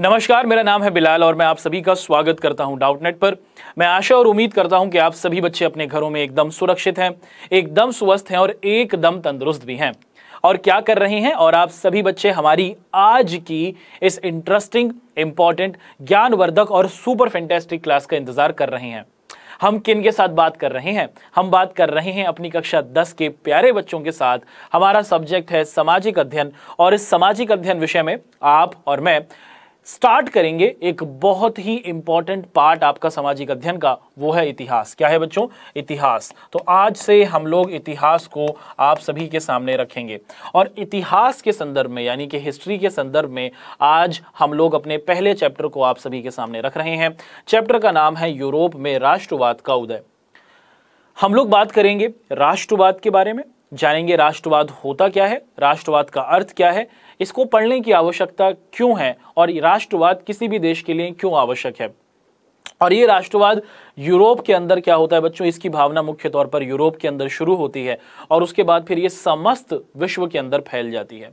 नमस्कार मेरा नाम है बिलाल और मैं आप सभी का स्वागत करता हूं डाउटनेट पर मैं आशा और उम्मीद करता हूं कि आप सभी बच्चे अपने घरों में एकदम सुरक्षित हैं एकदम स्वस्थ हैं और एकदम तंदुरुस्त भी हैं और क्या कर रहे हैं और आप सभी बच्चे हमारी आज की इस इंटरेस्टिंग इंपॉर्टेंट ज्ञानवर्धक और सुपर फेंटेस्टिक क्लास का इंतजार कर रहे हैं हम किन के साथ बात कर रहे हैं हम बात कर रहे हैं अपनी कक्षा 10 के प्यारे बच्चों के साथ हमारा सब्जेक्ट है सामाजिक अध्ययन और इस सामाजिक अध्ययन विषय में आप और मैं स्टार्ट करेंगे एक बहुत ही इंपॉर्टेंट पार्ट आपका सामाजिक अध्ययन का वो है इतिहास क्या है बच्चों इतिहास तो आज से हम लोग इतिहास को आप सभी के सामने रखेंगे और इतिहास के संदर्भ में यानी कि हिस्ट्री के संदर्भ में आज हम लोग अपने पहले चैप्टर को आप सभी के सामने रख रहे हैं चैप्टर का नाम है यूरोप में राष्ट्रवाद का उदय हम लोग बात करेंगे राष्ट्रवाद के बारे में जानेंगे राष्ट्रवाद होता क्या है राष्ट्रवाद का अर्थ क्या है इसको पढ़ने की आवश्यकता क्यों है और राष्ट्रवाद किसी भी देश के लिए क्यों आवश्यक है और ये राष्ट्रवाद यूरोप के अंदर क्या होता है बच्चों इसकी भावना मुख्य तौर पर यूरोप के अंदर शुरू होती है और उसके बाद फिर ये समस्त विश्व के अंदर फैल जाती है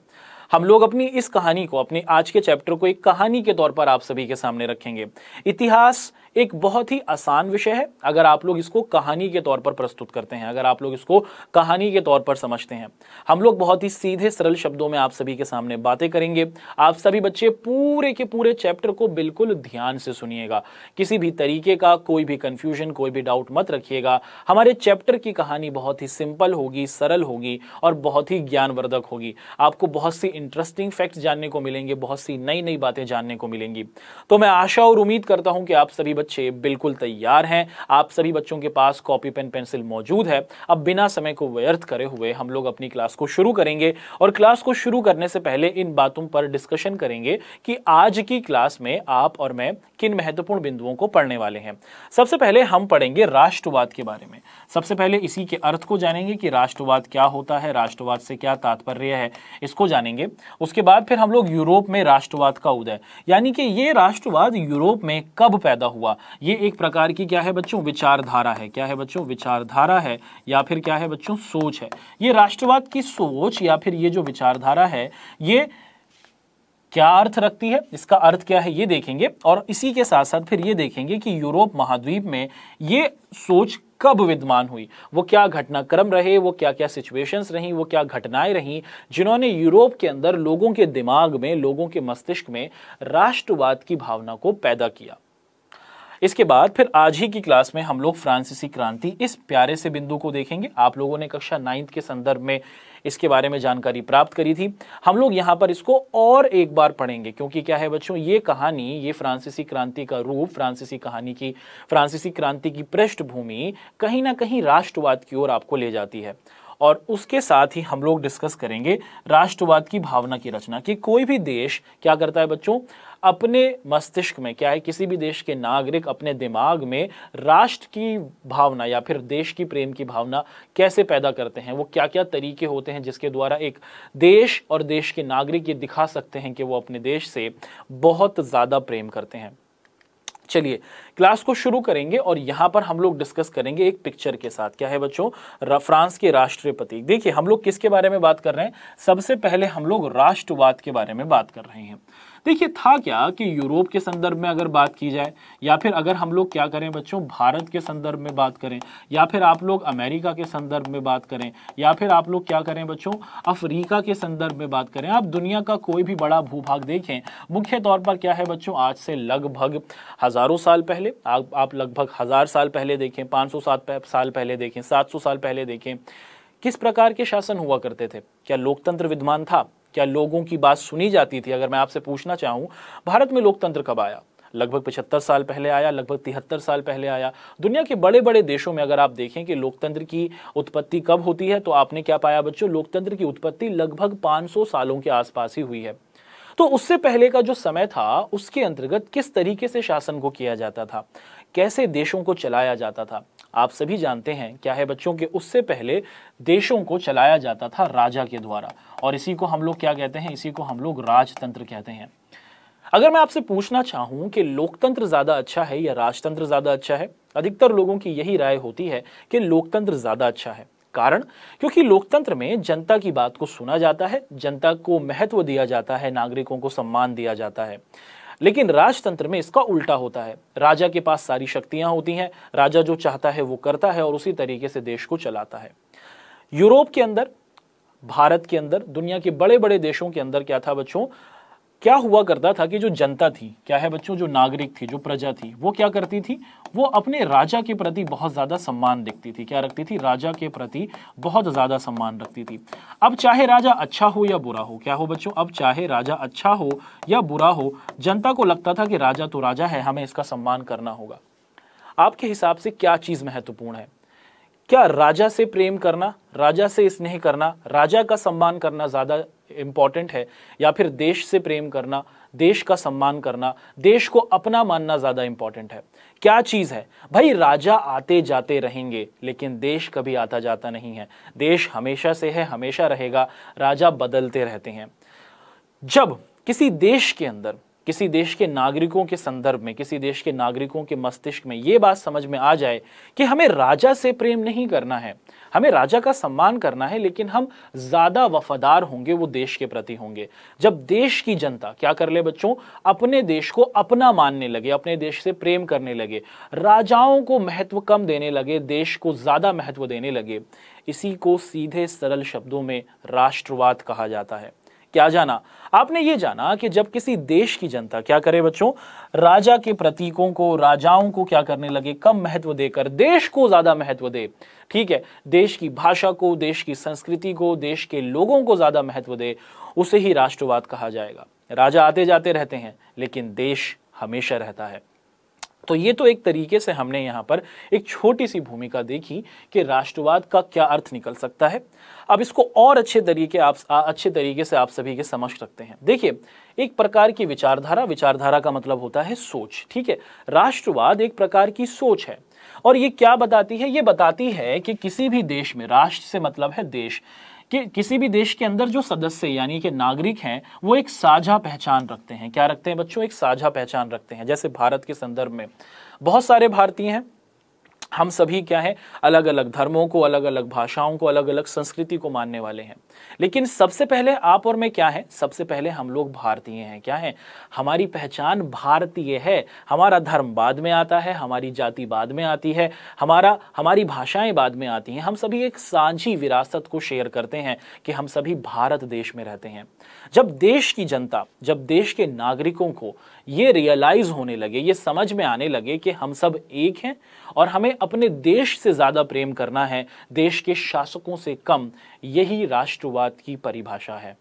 हम लोग अपनी इस कहानी को अपने आज के चैप्टर को एक कहानी के तौर पर आप सभी के सामने रखेंगे इतिहास एक बहुत ही आसान विषय है अगर आप लोग इसको कहानी के तौर पर प्रस्तुत करते हैं अगर आप लोग इसको कहानी के तौर पर समझते हैं हम लोग बहुत ही सीधे सरल शब्दों में आप सभी के सामने बातें करेंगे आप सभी बच्चे पूरे के पूरे चैप्टर को बिल्कुल ध्यान से सुनिएगा किसी भी तरीके का कोई भी कन्फ्यूजन कोई भी डाउट मत रखिएगा हमारे चैप्टर की कहानी बहुत ही सिंपल होगी सरल होगी और बहुत ही ज्ञानवर्धक होगी आपको बहुत सी इंटरेस्टिंग फैक्ट जानने को मिलेंगे बहुत सी नई नई बातें जानने को मिलेंगी तो मैं आशा और उम्मीद करता हूं कि आप सभी बच्चे बिल्कुल तैयार हैं आप सभी बच्चों के पास कॉपी पेन पेंसिल मौजूद है अब बिना समय को व्यर्थ करे हुए हम लोग अपनी क्लास को शुरू करेंगे और क्लास को शुरू करने से पहले इन बातों पर डिस्कशन करेंगे कि आज की क्लास में आप और मैं किन महत्वपूर्ण बिंदुओं को पढ़ने वाले हैं सबसे पहले हम पढ़ेंगे राष्ट्रवाद के बारे में सबसे पहले इसी के अर्थ को जानेंगे कि राष्ट्रवाद क्या होता है राष्ट्रवाद से क्या तात्पर्य है इसको जानेंगे उसके बाद फिर हम लोग यूरोप में राष्ट्रवाद का उदय यानी कि ये राष्ट्रवाद यूरोप में कब पैदा हुआ ये एक प्रकार की क्या है बच्चों विचारधारा है क्या है बच्चों विचारधारा है या फिर क्या है बच्चों सोच है ये राष्ट्रवाद की सोच या फिर ये जो विचारधारा है ये क्या अर्थ रखती है इसका अर्थ क्या है ये देखेंगे और इसी के साथ साथ फिर ये देखेंगे कि यूरोप महाद्वीप में ये सोच कब विद्यमान हुई वो क्या घटनाक्रम रहे वो क्या क्या सिचुएशंस रही वो क्या घटनाएं रही जिन्होंने यूरोप के अंदर लोगों के दिमाग में लोगों के मस्तिष्क में राष्ट्रवाद की भावना को पैदा किया इसके बाद फिर आज ही की क्लास में हम लोग फ्रांसीसी क्रांति इस प्यारे से बिंदु को देखेंगे आप लोगों ने कक्षा नाइन्थ के संदर्भ में इसके बारे में जानकारी प्राप्त करी थी हम लोग यहाँ पर इसको और एक बार पढ़ेंगे क्योंकि क्या है बच्चों ये कहानी ये फ्रांसीसी क्रांति का रूप फ्रांसीसी कहानी की फ्रांसीसी क्रांति की पृष्ठभूमि कहीं ना कहीं राष्ट्रवाद की ओर आपको ले जाती है और उसके साथ ही हम लोग डिस्कस करेंगे राष्ट्रवाद की भावना की रचना कि कोई भी देश क्या करता है बच्चों अपने मस्तिष्क में क्या है किसी भी देश के नागरिक अपने दिमाग में राष्ट्र की भावना या फिर देश की प्रेम की भावना कैसे पैदा करते हैं वो क्या क्या तरीके होते हैं जिसके द्वारा एक देश और देश के नागरिक ये दिखा सकते हैं कि वो अपने देश से बहुत ज़्यादा प्रेम करते हैं चलिए क्लास को शुरू करेंगे और यहाँ पर हम लोग डिस्कस करेंगे एक पिक्चर के साथ क्या है बच्चों फ्रांस के राष्ट्रपति देखिए हम लोग किसके बारे में बात कर रहे हैं सबसे पहले हम लोग राष्ट्रवाद के बारे में बात कर रहे हैं देखिए था क्या कि यूरोप के संदर्भ में अगर बात की जाए या फिर अगर हम लोग क्या करें बच्चों भारत के संदर्भ में बात करें या फिर आप लोग अमेरिका के संदर्भ में बात करें या फिर आप लोग क्या करें बच्चों अफ्रीका के संदर्भ में बात करें आप दुनिया का कोई भी बड़ा भूभाग देखें मुख्य तौर पर क्या है बच्चों आज से लगभग हज़ारों साल पहले आप, लगभग हज़ार साल पहले देखें पाँच सौ साल पहले देखें सात सौ साल पहले देखें किस प्रकार के शासन हुआ करते थे क्या लोकतंत्र विद्यमान था क्या लोगों की बात सुनी जाती थी अगर मैं आपसे पूछना चाहूँ भारत में लोकतंत्र कब आया लगभग पचहत्तर साल पहले आया लगभग तिहत्तर साल पहले आया दुनिया के बड़े बड़े देशों में अगर आप देखें कि लोकतंत्र की उत्पत्ति कब होती है तो आपने क्या पाया बच्चों लोकतंत्र की उत्पत्ति लगभग 500 सालों के आसपास ही हुई है तो उससे पहले का जो समय था उसके अंतर्गत किस तरीके से शासन को किया जाता था कैसे देशों को चलाया जाता था आप सभी जानते हैं क्या है बच्चों के उससे पहले देशों को चलाया जाता था राजा के द्वारा और इसी को हम लोग क्या कहते हैं इसी को हम लोग राजतंत्र कहते हैं अगर मैं आपसे पूछना चाहूं कि लोकतंत्र ज़्यादा अच्छा है या राजतंत्र ज़्यादा अच्छा है अधिकतर लोगों की यही राय होती है कि लोकतंत्र ज़्यादा अच्छा है कारण क्योंकि लोकतंत्र में जनता की बात को सुना जाता है जनता को महत्व दिया जाता है नागरिकों को सम्मान दिया जाता है लेकिन राजतंत्र में इसका उल्टा होता है राजा के पास सारी शक्तियां होती हैं राजा जो चाहता है वो करता है और उसी तरीके से देश को चलाता है यूरोप के अंदर भारत के अंदर दुनिया के बड़े बड़े देशों के अंदर क्या था बच्चों क्या हुआ करता था कि जो जनता थी क्या है बच्चों जो नागरिक थी जो प्रजा थी वो क्या करती थी वो अपने राजा के प्रति बहुत ज़्यादा सम्मान दिखती थी क्या रखती थी राजा के प्रति बहुत ज़्यादा सम्मान रखती थी अब चाहे राजा अच्छा हो या बुरा हो क्या हो बच्चों अब चाहे राजा अच्छा हो या बुरा हो जनता को लगता था कि राजा तो राजा है हमें इसका सम्मान करना होगा आपके हिसाब से क्या चीज़ महत्वपूर्ण है क्या राजा से प्रेम करना राजा से स्नेह करना राजा का सम्मान करना ज़्यादा इम्पॉर्टेंट है या फिर देश से प्रेम करना देश का सम्मान करना देश को अपना मानना ज़्यादा इम्पॉर्टेंट है क्या चीज़ है भाई राजा आते जाते रहेंगे लेकिन देश कभी आता जाता नहीं है देश हमेशा से है हमेशा रहेगा राजा बदलते रहते हैं जब किसी देश के अंदर किसी देश के नागरिकों के संदर्भ में किसी देश के नागरिकों के मस्तिष्क में ये बात समझ में आ जाए कि हमें राजा से प्रेम नहीं करना है हमें राजा का सम्मान करना है लेकिन हम ज़्यादा वफादार होंगे वो देश के प्रति होंगे जब देश की जनता क्या कर ले बच्चों अपने देश को अपना मानने लगे अपने देश से प्रेम करने लगे राजाओं को महत्व कम देने लगे देश को ज़्यादा महत्व देने लगे इसी को सीधे सरल शब्दों में राष्ट्रवाद कहा जाता है क्या जाना आपने ये जाना कि जब किसी देश की जनता क्या करे बच्चों राजा के प्रतीकों को राजाओं को क्या करने लगे कम महत्व देकर देश को ज्यादा महत्व दे ठीक है देश की भाषा को देश की संस्कृति को देश के लोगों को ज्यादा महत्व दे उसे ही राष्ट्रवाद कहा जाएगा राजा आते जाते रहते हैं लेकिन देश हमेशा रहता है तो ये तो एक तरीके से हमने यहां पर एक छोटी सी भूमिका देखी कि राष्ट्रवाद का क्या अर्थ निकल सकता है अब इसको और अच्छे तरीके आप अच्छे तरीके से आप सभी के समझ सकते हैं देखिए एक प्रकार की विचारधारा विचारधारा का मतलब होता है सोच ठीक है राष्ट्रवाद एक प्रकार की सोच है और ये क्या बताती है ये बताती है कि किसी भी देश में राष्ट्र से मतलब है देश कि किसी भी देश के अंदर जो सदस्य यानी कि नागरिक हैं वो एक साझा पहचान रखते हैं क्या रखते हैं बच्चों एक साझा पहचान रखते हैं जैसे भारत के संदर्भ में बहुत सारे भारतीय हैं हम सभी क्या है अलग अलग धर्मों को अलग अलग भाषाओं को अलग अलग संस्कृति को मानने वाले हैं लेकिन सबसे पहले आप और मैं क्या है सबसे पहले हम लोग भारतीय हैं क्या है हमारी पहचान भारतीय है हमारा धर्म बाद में आता है हमारी जाति बाद में आती है हमारा हमारी भाषाएं बाद में आती हैं हम सभी एक साझी विरासत को शेयर करते हैं कि हम सभी भारत देश में रहते हैं जब देश की जनता जब देश के नागरिकों को ये रियलाइज होने लगे ये समझ में आने लगे कि हम सब एक हैं और हमें अपने देश से ज़्यादा प्रेम करना है देश के शासकों से कम यही राष्ट्रवाद की परिभाषा है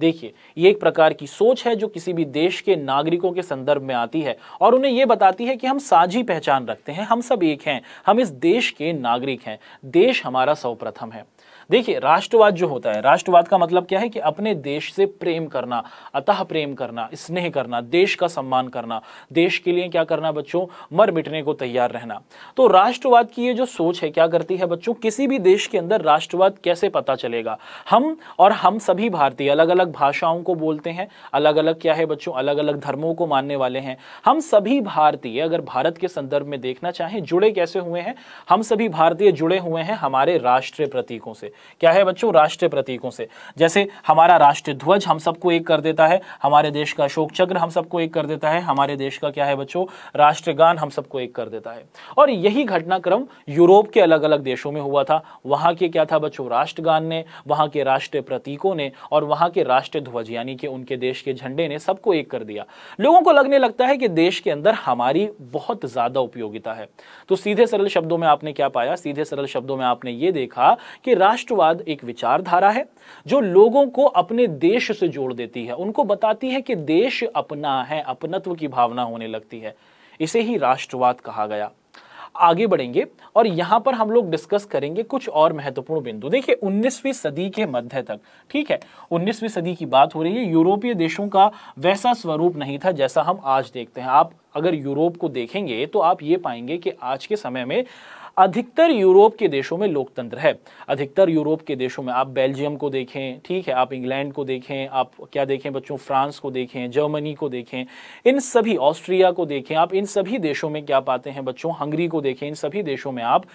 देखिए ये एक प्रकार की सोच है जो किसी भी देश के नागरिकों के संदर्भ में आती है और उन्हें ये बताती है कि हम साझी पहचान रखते हैं हम सब एक हैं हम इस देश के नागरिक हैं देश हमारा सर्वप्रथम है देखिए राष्ट्रवाद जो होता है राष्ट्रवाद का मतलब क्या है कि अपने देश से प्रेम करना अतः प्रेम करना स्नेह करना देश का सम्मान करना देश के लिए क्या करना बच्चों मर मिटने को तैयार रहना तो राष्ट्रवाद की ये जो सोच है क्या करती है बच्चों किसी भी देश के अंदर राष्ट्रवाद कैसे पता चलेगा हम और हम सभी भारतीय अलग अलग भाषाओं को बोलते हैं अलग अलग क्या है बच्चों अलग अलग धर्मों को मानने वाले हैं हम सभी भारतीय अगर भारत के संदर्भ में देखना चाहें जुड़े कैसे हुए हैं हम सभी भारतीय जुड़े हुए हैं हमारे राष्ट्रीय प्रतीकों से क्या है बच्चों राष्ट्रीय प्रतीकों से जैसे हमारा राष्ट्रीय ध्वज हम सबको एक कर देता है हमारे देश का अशोक चक्र हम सबको एक कर देता है हमारे देश का क्या है बच्चों राष्ट्रगान हम सबको एक कर देता है और यही घटनाक्रम यूरोप के अलग अलग देशों में हुआ था वहाँ के क्या था बच्चों राष्ट्रगान ने वहाँ के राष्ट्रीय प्रतीकों ने और वहाँ के राष्ट्रीय ध्वज यानी कि उनके देश के झंडे ने सबको एक कर दिया लोगों को लगने लगता है कि देश के अंदर हमारी बहुत ज़्यादा उपयोगिता है तो सीधे सरल शब्दों में आपने क्या पाया सीधे सरल शब्दों में आपने ये देखा कि राष्ट्र राष्ट्रवाद एक विचारधारा है जो लोगों को अपने देश से जोड़ देती है उनको बताती है कि देश अपना है अपनत्व की भावना होने लगती है इसे ही राष्ट्रवाद कहा गया आगे बढ़ेंगे और यहां पर हम लोग डिस्कस करेंगे कुछ और महत्वपूर्ण बिंदु देखिए 19वीं सदी के मध्य तक ठीक है 19वीं सदी की बात हो रही है यूरोपीय देशों का वैसा स्वरूप नहीं था जैसा हम आज देखते हैं आप अगर यूरोप को देखेंगे तो आप ये पाएंगे कि आज के समय में अधिकतर यूरोप के देशों में लोकतंत्र है अधिकतर यूरोप के देशों में आप बेल्जियम को देखें ठीक है आप इंग्लैंड को देखें आप क्या देखें बच्चों फ्रांस को देखें जर्मनी को देखें इन सभी ऑस्ट्रिया को देखें आप इन सभी देशों में क्या पाते हैं बच्चों हंगरी को देखें इन सभी देशों में आप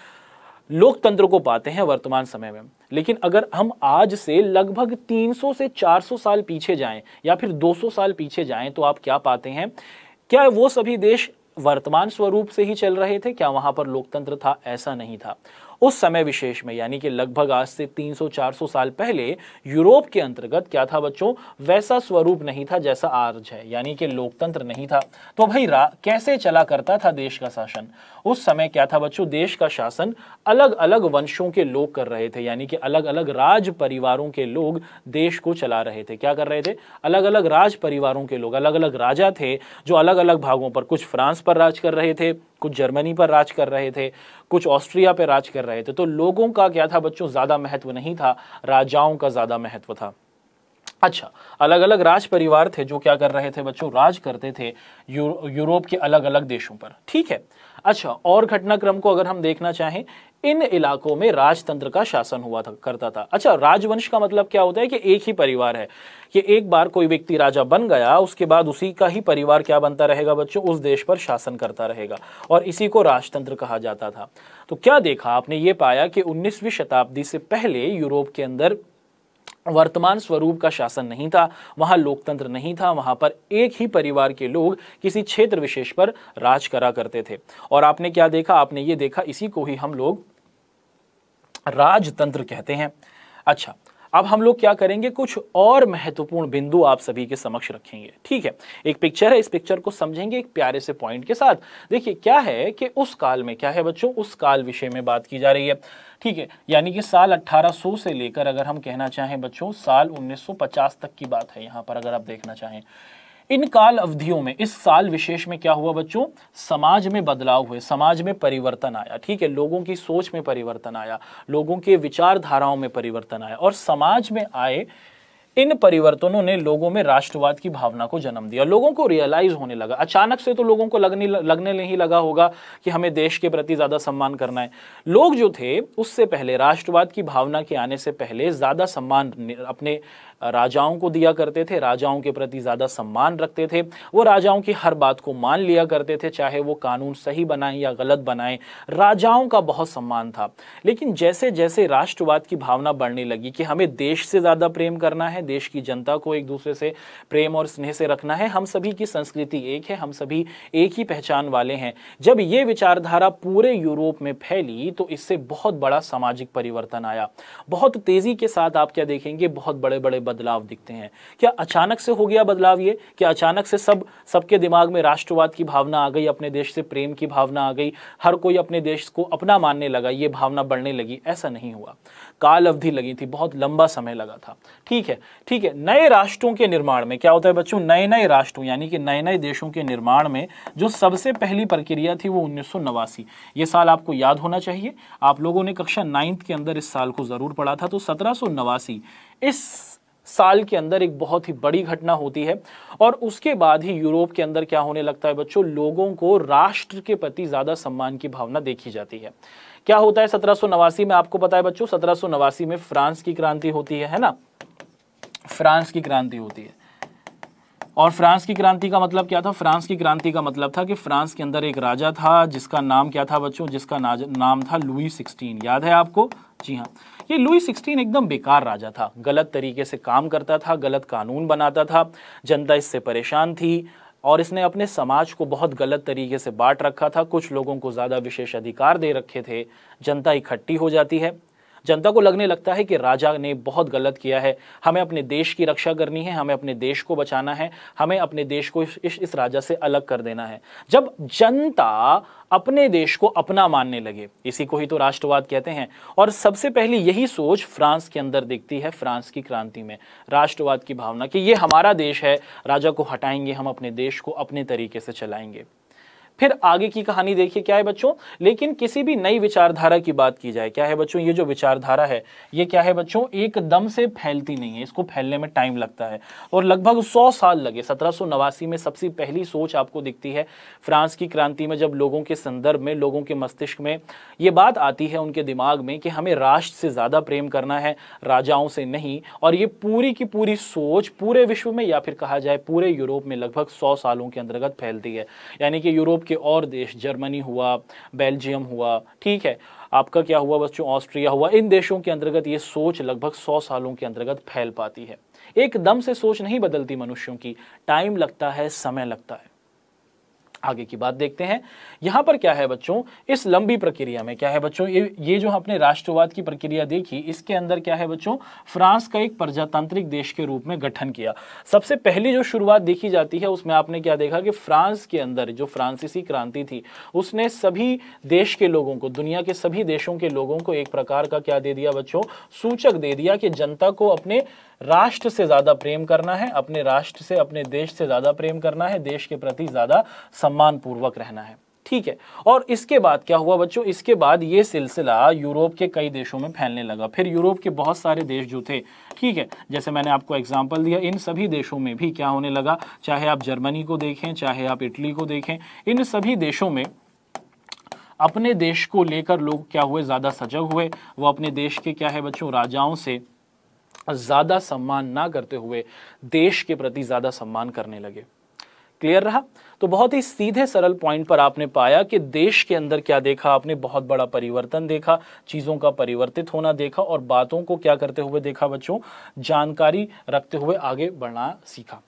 लोकतंत्र को पाते हैं वर्तमान समय में लेकिन अगर हम आज से लगभग 300 से 400 साल पीछे जाएं या फिर 200 साल पीछे जाएं तो आप क्या पाते हैं क्या वो सभी देश वर्तमान स्वरूप से ही चल रहे थे क्या वहां पर लोकतंत्र था ऐसा नहीं था उस समय विशेष में यानी कि लगभग आज से 300-400 साल पहले यूरोप के अंतर्गत क्या था बच्चों वैसा स्वरूप नहीं था जैसा आज है यानी कि लोकतंत्र नहीं था तो भाई रा कैसे चला करता था देश का शासन उस समय क्या था बच्चों देश का शासन अलग अलग वंशों के लोग कर रहे थे यानी कि अलग अलग राज परिवारों के लोग देश को चला रहे थे क्या कर रहे थे अलग अलग राज परिवारों के लोग अलग अलग राजा थे जो अलग अलग भागों पर कुछ फ्रांस पर राज कर रहे थे कुछ जर्मनी पर राज कर रहे थे कुछ ऑस्ट्रिया पर राज कर रहे थे तो लोगों का क्या था बच्चों ज़्यादा महत्व नहीं था राजाओं का ज़्यादा महत्व था अच्छा अलग अलग राज परिवार थे जो क्या कर रहे थे बच्चों राज करते थे यूरोप के अलग अलग देशों पर ठीक है अच्छा और घटनाक्रम को अगर हम देखना चाहें इन इलाकों में राजतंत्र का शासन हुआ था करता था अच्छा राजवंश का मतलब क्या होता है कि एक ही परिवार है कि एक बार कोई व्यक्ति राजा बन गया उसके बाद उसी का ही परिवार क्या बनता रहेगा बच्चों उस देश पर शासन करता रहेगा और इसी को राजतंत्र कहा जाता था तो क्या देखा आपने ये पाया कि उन्नीसवीं शताब्दी से पहले यूरोप के अंदर वर्तमान स्वरूप का शासन नहीं था वहाँ लोकतंत्र नहीं था वहाँ पर एक ही परिवार के लोग किसी क्षेत्र विशेष पर राज करा करते थे और आपने क्या देखा आपने ये देखा इसी को ही हम लोग राजतंत्र कहते हैं अच्छा अब हम लोग क्या करेंगे कुछ और महत्वपूर्ण बिंदु आप सभी के समक्ष रखेंगे ठीक है एक पिक्चर है इस पिक्चर को समझेंगे एक प्यारे से पॉइंट के साथ देखिए क्या है कि उस काल में क्या है बच्चों उस काल विषय में बात की जा रही है ठीक है यानी कि साल 1800 से लेकर अगर हम कहना चाहें बच्चों साल 1950 तक की बात है यहाँ पर अगर आप देखना चाहें इन काल अवधियों में इस साल विशेष में क्या हुआ बच्चों समाज में बदलाव हुए समाज में परिवर्तन आया ठीक है लोगों की सोच में परिवर्तन आया लोगों के विचारधाराओं में परिवर्तन आया और समाज में आए इन परिवर्तनों ने लोगों में राष्ट्रवाद की भावना को जन्म दिया लोगों को रियलाइज होने लगा अचानक से तो लोगों को लगने लगने नहीं लगा होगा कि हमें देश के प्रति ज़्यादा सम्मान करना है लोग जो थे उससे पहले राष्ट्रवाद की भावना के आने से पहले ज़्यादा सम्मान अपने राजाओं को दिया करते थे राजाओं के प्रति ज़्यादा सम्मान रखते थे वो राजाओं की हर बात को मान लिया करते थे चाहे वो कानून सही बनाएं या गलत बनाएं राजाओं का बहुत सम्मान था लेकिन जैसे जैसे राष्ट्रवाद की भावना बढ़ने लगी कि हमें देश से ज़्यादा प्रेम करना है देश की जनता को एक दूसरे से प्रेम और स्नेह से रखना है हम सभी की संस्कृति एक है हम सभी एक ही पहचान वाले हैं जब ये विचारधारा पूरे यूरोप में फैली तो इससे बहुत बड़ा सामाजिक परिवर्तन आया बहुत तेज़ी के साथ आप क्या देखेंगे बहुत बड़े बड़े बदलाव दिखते हैं क्या अचानक से हो गया बदलाव ये क्या अचानक से सब सबके दिमाग में राष्ट्रवाद की भावना आ गई अपने देश से प्रेम की भावना आ गई हर कोई अपने देश को अपना मानने लगा ये भावना बढ़ने लगी ऐसा नहीं हुआ काल अवधि लगी थी बहुत लंबा समय लगा था ठीक है ठीक है नए राष्ट्रों के निर्माण में क्या होता है बच्चों नए नए राष्ट्रों यानी कि नए नए देशों के निर्माण में जो सबसे पहली प्रक्रिया थी वो उन्नीस ये साल आपको याद होना चाहिए आप लोगों ने कक्षा नाइन्थ के अंदर इस साल को ज़रूर पढ़ा था तो सत्रह इस साल के अंदर एक बहुत ही बड़ी घटना होती है और उसके बाद ही यूरोप के अंदर क्या होने लगता है बच्चों लोगों को राष्ट्र के प्रति ज़्यादा सम्मान की भावना देखी जाती है क्या होता है सत्रह में आपको पता है बच्चों सत्रह में फ्रांस की क्रांति होती है है ना फ्रांस की क्रांति होती है और फ्रांस की क्रांति का मतलब क्या था फ्रांस की क्रांति का मतलब था कि फ्रांस के अंदर एक राजा था जिसका नाम क्या था बच्चों जिसका नाम था लुई सिक्सटीन याद है आपको जी हाँ ये लुई सिक्सटीन एकदम बेकार राजा था गलत तरीके से काम करता था गलत कानून बनाता था जनता इससे परेशान थी और इसने अपने समाज को बहुत गलत तरीके से बांट रखा था कुछ लोगों को ज़्यादा विशेष अधिकार दे रखे थे जनता इकट्ठी हो जाती है जनता को लगने लगता है कि राजा ने बहुत गलत किया है हमें अपने देश की रक्षा करनी है हमें अपने देश को बचाना है हमें अपने देश को इस, इस, राजा से अलग कर देना है जब जनता अपने देश को अपना मानने लगे इसी को ही तो राष्ट्रवाद कहते हैं और सबसे पहले यही सोच फ्रांस के अंदर दिखती है फ्रांस की क्रांति में राष्ट्रवाद की भावना कि ये हमारा देश है राजा को हटाएंगे हम अपने देश को अपने तरीके से चलाएंगे फिर आगे की कहानी देखिए क्या है बच्चों लेकिन किसी भी नई विचारधारा की बात की जाए क्या है बच्चों ये जो विचारधारा है ये क्या है बच्चों एकदम से फैलती नहीं है इसको फैलने में टाइम लगता है और लगभग सौ साल लगे सत्रह में सबसे पहली सोच आपको दिखती है फ्रांस की क्रांति में जब लोगों के संदर्भ में लोगों के मस्तिष्क में ये बात आती है उनके दिमाग में कि हमें राष्ट्र से ज़्यादा प्रेम करना है राजाओं से नहीं और ये पूरी की पूरी सोच पूरे विश्व में या फिर कहा जाए पूरे यूरोप में लगभग सौ सालों के अंतर्गत फैलती है यानी कि यूरोप के और देश जर्मनी हुआ बेल्जियम हुआ ठीक है आपका क्या हुआ बच्चों ऑस्ट्रिया हुआ इन देशों के अंतर्गत ये सोच लगभग सौ सालों के अंतर्गत फैल पाती है एकदम से सोच नहीं बदलती मनुष्यों की टाइम लगता है समय लगता है आगे की बात देखते हैं यहां पर क्या है बच्चों इस लंबी प्रक्रिया में क्या है बच्चों ये ये जो आपने राष्ट्रवाद की प्रक्रिया देखी इसके अंदर क्या है बच्चों फ्रांस का एक प्रजातांत्रिक देश के रूप में गठन किया सबसे पहली जो शुरुआत देखी जाती है उसमें आपने क्या देखा कि फ्रांस के अंदर जो फ्रांसीसी क्रांति थी उसने सभी देश के लोगों को दुनिया के सभी देशों के लोगों को एक प्रकार का क्या दे दिया बच्चों सूचक दे दिया कि जनता को अपने राष्ट्र से ज़्यादा प्रेम करना है अपने राष्ट्र से अपने देश से ज़्यादा प्रेम करना है देश के प्रति ज़्यादा सम्मानपूर्वक रहना है ठीक है और इसके बाद क्या हुआ बच्चों इसके बाद ये सिलसिला यूरोप के कई देशों में फैलने लगा फिर यूरोप के बहुत सारे देश जो थे ठीक है जैसे मैंने आपको एग्जाम्पल दिया इन सभी देशों में भी क्या होने लगा चाहे आप जर्मनी को देखें चाहे आप इटली को देखें इन सभी देशों में अपने देश को लेकर लोग क्या हुए ज़्यादा सजग हुए वो अपने देश के क्या है बच्चों राजाओं से ज़्यादा सम्मान ना करते हुए देश के प्रति ज़्यादा सम्मान करने लगे क्लियर रहा तो बहुत ही सीधे सरल पॉइंट पर आपने पाया कि देश के अंदर क्या देखा आपने बहुत बड़ा परिवर्तन देखा चीज़ों का परिवर्तित होना देखा और बातों को क्या करते हुए देखा बच्चों जानकारी रखते हुए आगे बढ़ना सीखा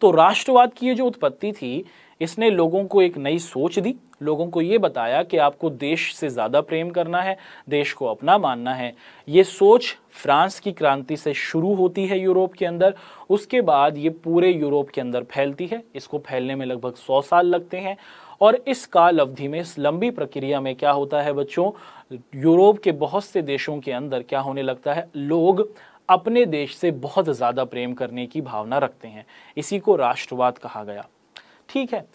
तो राष्ट्रवाद की ये जो उत्पत्ति थी इसने लोगों को एक नई सोच दी लोगों को ये बताया कि आपको देश से ज़्यादा प्रेम करना है देश को अपना मानना है ये सोच फ्रांस की क्रांति से शुरू होती है यूरोप के अंदर उसके बाद ये पूरे यूरोप के अंदर फैलती है इसको फैलने में लगभग सौ साल लगते हैं और इस काल अवधि में इस लंबी प्रक्रिया में क्या होता है बच्चों यूरोप के बहुत से देशों के अंदर क्या होने लगता है लोग अपने देश से बहुत ज़्यादा प्रेम करने की भावना रखते हैं इसी को राष्ट्रवाद कहा गया ठीक है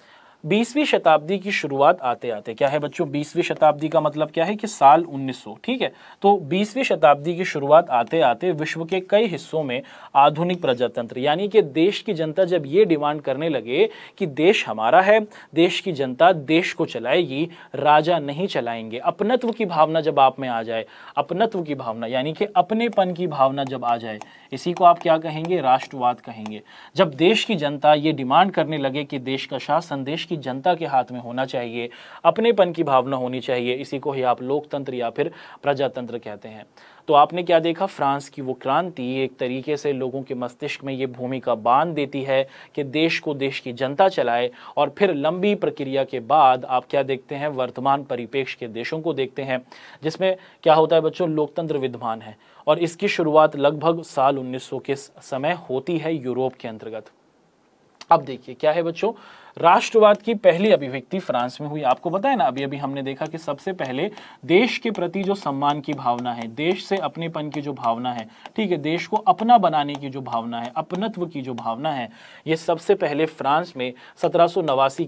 बीसवीं शताब्दी की शुरुआत आते आते क्या है बच्चों बीसवीं शताब्दी का मतलब क्या है कि साल 1900 ठीक है तो बीसवीं शताब्दी की शुरुआत आते आते विश्व के कई हिस्सों में आधुनिक प्रजातंत्र यानी कि देश की जनता जब ये डिमांड करने लगे कि देश हमारा है देश की जनता देश को चलाएगी राजा नहीं चलाएंगे अपनत्व की भावना जब आप में आ जाए अपनत्व की भावना यानी कि अपनेपन की भावना जब आ जाए इसी को आप क्या कहेंगे राष्ट्रवाद कहेंगे जब देश की जनता ये डिमांड करने लगे कि देश का शासन देश की जनता के हाथ में होना चाहिए अपनेपन की भावना होनी चाहिए इसी को ही आप लोकतंत्र या फिर प्रजातंत्र कहते हैं तो आपने क्या देखा फ्रांस की वो क्रांति एक तरीके से लोगों के मस्तिष्क में ये भूमिका बांध देती है कि देश को देश की जनता चलाए और फिर लंबी प्रक्रिया के बाद आप क्या देखते हैं वर्तमान परिपेक्ष के देशों को देखते हैं जिसमें क्या होता है बच्चों लोकतंत्र विद्यमान है और इसकी शुरुआत लगभग साल उन्नीस के समय होती है यूरोप के अंतर्गत अब देखिए क्या है बच्चों राष्ट्रवाद की पहली अभिव्यक्ति फ्रांस में हुई आपको बताया ना अभी अभी हमने देखा कि सबसे पहले देश के प्रति जो सम्मान की भावना है देश से अपनेपन की जो भावना है ठीक है देश को अपना बनाने की जो भावना है अपनत्व की जो भावना है ये सबसे पहले फ्रांस में सत्रह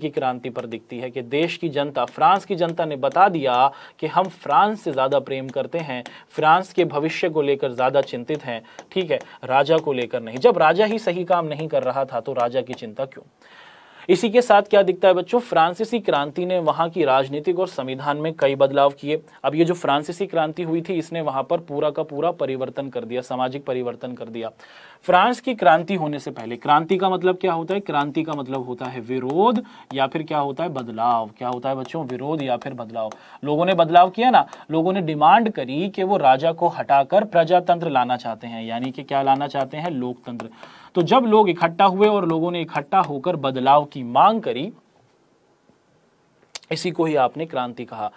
की क्रांति पर दिखती है कि देश की जनता फ्रांस की जनता ने बता दिया कि हम फ्रांस से ज़्यादा प्रेम करते हैं फ्रांस के भविष्य को लेकर ज़्यादा चिंतित हैं ठीक है राजा को लेकर नहीं जब राजा ही सही काम नहीं कर रहा था तो राजा की चिंता क्यों इसी के साथ क्या दिखता है बच्चों फ्रांसीसी क्रांति ने वहां की राजनीतिक और संविधान में कई बदलाव किए अब ये जो फ्रांसीसी क्रांति हुई थी इसने वहां पर पूरा का पूरा परिवर्तन कर दिया सामाजिक परिवर्तन कर दिया फ्रांस की क्रांति होने से पहले क्रांति का मतलब क्या होता है क्रांति का मतलब होता है विरोध या फिर क्या होता है बदलाव क्या होता है बच्चों विरोध या फिर बदलाव लोगों ने बदलाव किया ना लोगों ने डिमांड करी कि वो राजा को हटाकर प्रजातंत्र लाना चाहते हैं यानी कि क्या लाना चाहते हैं लोकतंत्र तो जब लोग इकट्ठा हुए और लोगों ने इकट्ठा होकर बदलाव की मांग करी इसी को ही आपने क्रांति कहा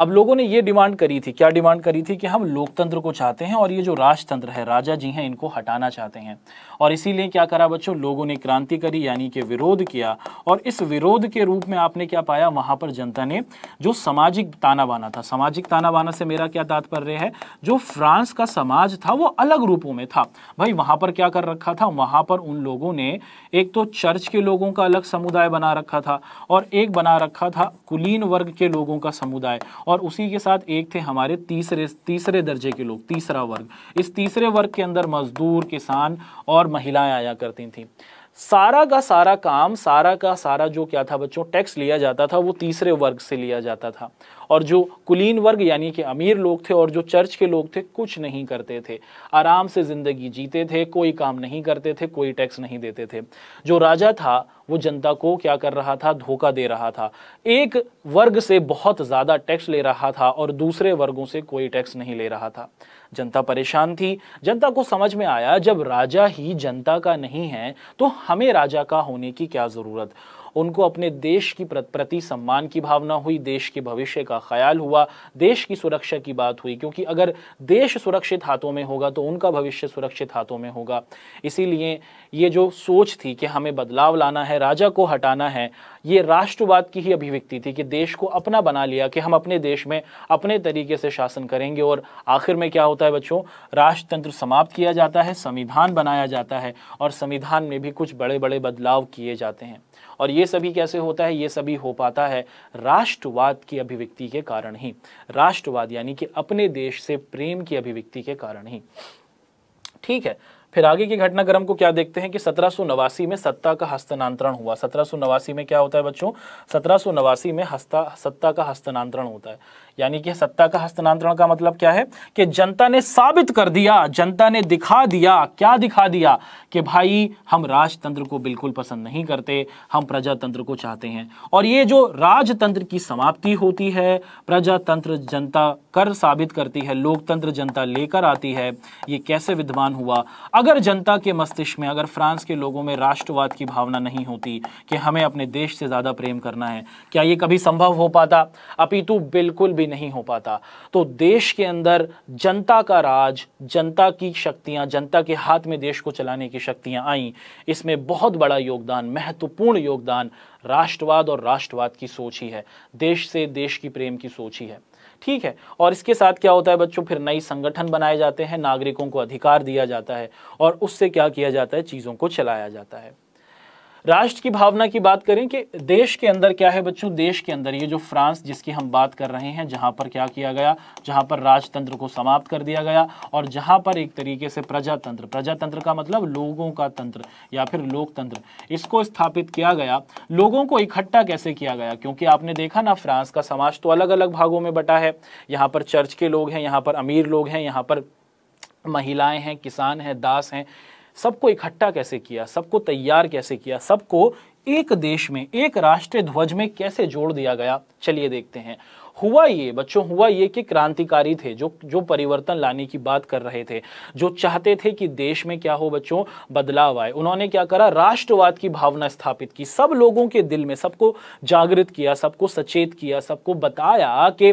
अब लोगों ने ये डिमांड करी थी क्या डिमांड करी थी कि हम लोकतंत्र को चाहते हैं और ये जो राजतंत्र है राजा जी हैं इनको हटाना चाहते हैं और इसीलिए क्या करा बच्चों लोगों ने क्रांति करी यानी कि विरोध किया और इस विरोध के रूप में आपने क्या पाया वहाँ पर जनता ने जो सामाजिक ताना बाना था सामाजिक ताना बाना से मेरा क्या तात्पर्य है जो फ्रांस का समाज था वो अलग रूपों में था भाई वहाँ पर क्या कर रखा था वहाँ पर उन लोगों ने एक तो चर्च के लोगों का अलग समुदाय बना रखा था और एक बना रखा था कुलीन वर्ग के लोगों का समुदाय और उसी के साथ एक थे हमारे तीसरे तीसरे दर्जे के लोग तीसरा वर्ग इस तीसरे वर्ग के अंदर मजदूर किसान और महिलाएं आया करती थी सारा का सारा काम सारा का सारा जो क्या था बच्चों टैक्स लिया जाता था वो तीसरे वर्ग से लिया जाता था और जो कुलीन वर्ग यानी कि अमीर लोग थे और जो चर्च के लोग थे कुछ नहीं करते थे आराम से ज़िंदगी जीते थे कोई काम नहीं करते थे कोई टैक्स नहीं देते थे जो राजा था वो जनता को क्या कर रहा था धोखा दे रहा था एक वर्ग से बहुत ज़्यादा टैक्स ले रहा था और दूसरे वर्गों से कोई टैक्स नहीं ले रहा था जनता परेशान थी जनता को समझ में आया जब राजा ही जनता का नहीं है तो हमें राजा का होने की क्या ज़रूरत उनको अपने देश की प्रति सम्मान की भावना हुई देश के भविष्य का ख्याल हुआ देश की सुरक्षा की बात हुई क्योंकि अगर देश सुरक्षित हाथों में होगा तो उनका भविष्य सुरक्षित हाथों में होगा इसीलिए ये जो सोच थी कि हमें बदलाव लाना है राजा को हटाना है ये राष्ट्रवाद की ही अभिव्यक्ति थी कि देश को अपना बना लिया कि हम अपने देश में अपने तरीके से शासन करेंगे और आखिर में क्या होता है बच्चों राष्ट्रतंत्र समाप्त किया जाता है संविधान बनाया जाता है और संविधान में भी कुछ बड़े बड़े बदलाव किए जाते हैं और ये सभी कैसे होता है ये सभी हो पाता है राष्ट्रवाद की अभिव्यक्ति के कारण ही राष्ट्रवाद यानी कि अपने देश से प्रेम की अभिव्यक्ति के कारण ही ठीक है फिर आगे की घटनाक्रम को क्या देखते हैं कि सत्रह में सत्ता का हस्तांतरण हुआ सत्रह में क्या होता है बच्चों सत्रह में हस्ता सत्ता का हस्तांतरण होता है यानी कि सत्ता का हस्तांतरण का मतलब क्या है कि जनता ने साबित कर दिया जनता ने दिखा दिया क्या दिखा दिया कि भाई हम राजतंत्र को बिल्कुल पसंद नहीं करते हम प्रजातंत्र को चाहते हैं और ये जो राजतंत्र की समाप्ति होती है प्रजातंत्र जनता कर साबित करती है लोकतंत्र जनता लेकर आती है ये कैसे विद्वान हुआ अगर जनता के मस्तिष्क में अगर फ्रांस के लोगों में राष्ट्रवाद की भावना नहीं होती कि हमें अपने देश से ज़्यादा प्रेम करना है क्या ये कभी संभव हो पाता अपितु बिल्कुल भी नहीं हो पाता तो देश के अंदर जनता का राज जनता की शक्तियां जनता के हाथ में देश को चलाने की शक्तियां आईं इसमें बहुत बड़ा योगदान महत्वपूर्ण योगदान राष्ट्रवाद और राष्ट्रवाद की सोच ही है देश से देश की प्रेम की सोच ही है ठीक है और इसके साथ क्या होता है बच्चों फिर नई संगठन बनाए जाते हैं नागरिकों को अधिकार दिया जाता है और उससे क्या किया जाता है चीज़ों को चलाया जाता है राष्ट्र की भावना की बात करें कि देश के अंदर क्या है बच्चों देश के अंदर ये जो फ्रांस जिसकी हम बात कर रहे हैं जहां पर क्या किया गया जहाँ पर राजतंत्र को समाप्त कर दिया गया और जहाँ पर एक तरीके से प्रजातंत्र प्रजातंत्र का मतलब लोगों का तंत्र या फिर लोकतंत्र इसको स्थापित किया गया लोगों को इकट्ठा कैसे किया गया क्योंकि आपने देखा ना फ्रांस का समाज तो अलग अलग भागों में बटा है यहाँ पर चर्च के लोग हैं यहाँ पर अमीर लोग हैं यहाँ पर महिलाएं हैं किसान हैं दास हैं सबको इकट्ठा कैसे किया सबको तैयार कैसे किया सबको एक देश में एक राष्ट्रीय ध्वज में कैसे जोड़ दिया गया चलिए देखते हैं हुआ ये बच्चों हुआ ये कि क्रांतिकारी थे जो जो परिवर्तन लाने की बात कर रहे थे जो चाहते थे कि देश में क्या हो बच्चों बदलाव आए उन्होंने क्या करा राष्ट्रवाद की भावना स्थापित की सब लोगों के दिल में सबको जागृत किया सबको सचेत किया सबको बताया कि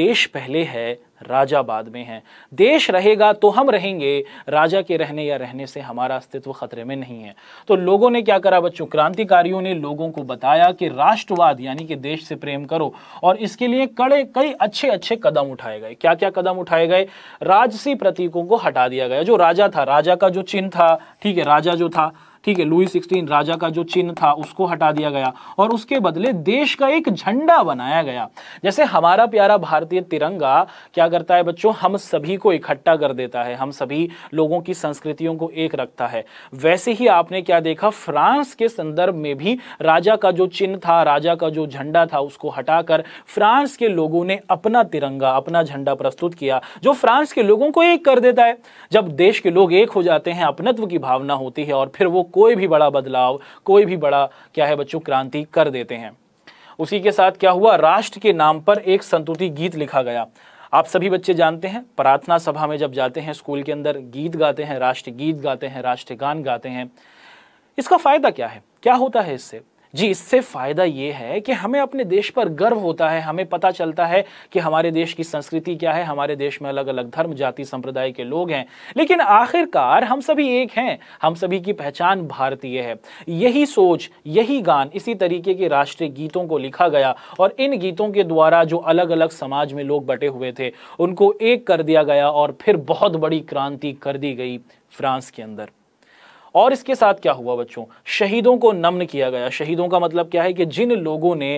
देश पहले है राजा बाद में है देश रहेगा तो हम रहेंगे राजा के रहने या रहने से हमारा अस्तित्व खतरे में नहीं है तो लोगों ने क्या करा बच्चों क्रांतिकारियों ने लोगों को बताया कि राष्ट्रवाद यानी कि देश से प्रेम करो और इसके लिए कड़े कई अच्छे अच्छे कदम उठाए गए क्या क्या कदम उठाए गए राजसी प्रतीकों को हटा दिया गया जो राजा था राजा का जो चिन्ह था ठीक है राजा जो था ठीक है लुई सिक्सटीन राजा का जो चिन्ह था उसको हटा दिया गया और उसके बदले देश का एक झंडा बनाया गया जैसे हमारा प्यारा भारतीय तिरंगा क्या करता है बच्चों हम सभी को इकट्ठा कर देता है हम सभी लोगों की संस्कृतियों को एक रखता है वैसे ही आपने क्या देखा फ्रांस के संदर्भ में भी राजा का जो चिन्ह था राजा का जो झंडा था उसको हटाकर फ्रांस के लोगों ने अपना तिरंगा अपना झंडा प्रस्तुत किया जो फ्रांस के लोगों को एक कर देता है जब देश के लोग एक हो जाते हैं अपनत्व की भावना होती है और फिर वो कोई भी बड़ा बदलाव कोई भी बड़ा क्या है बच्चों क्रांति कर देते हैं उसी के साथ क्या हुआ राष्ट्र के नाम पर एक संतुति गीत लिखा गया आप सभी बच्चे जानते हैं प्रार्थना सभा में जब जाते हैं स्कूल के अंदर गीत गाते हैं गीत गाते हैं राष्ट्रगान गाते हैं इसका फ़ायदा क्या है क्या होता है इससे जी इससे फ़ायदा ये है कि हमें अपने देश पर गर्व होता है हमें पता चलता है कि हमारे देश की संस्कृति क्या है हमारे देश में अलग अलग धर्म जाति संप्रदाय के लोग हैं लेकिन आखिरकार हम सभी एक हैं हम सभी की पहचान भारतीय है यही सोच यही गान इसी तरीके के राष्ट्रीय गीतों को लिखा गया और इन गीतों के द्वारा जो अलग अलग समाज में लोग बटे हुए थे उनको एक कर दिया गया और फिर बहुत बड़ी क्रांति कर दी गई फ्रांस के अंदर और इसके साथ क्या हुआ बच्चों शहीदों को नमन किया गया शहीदों का मतलब क्या है कि जिन लोगों ने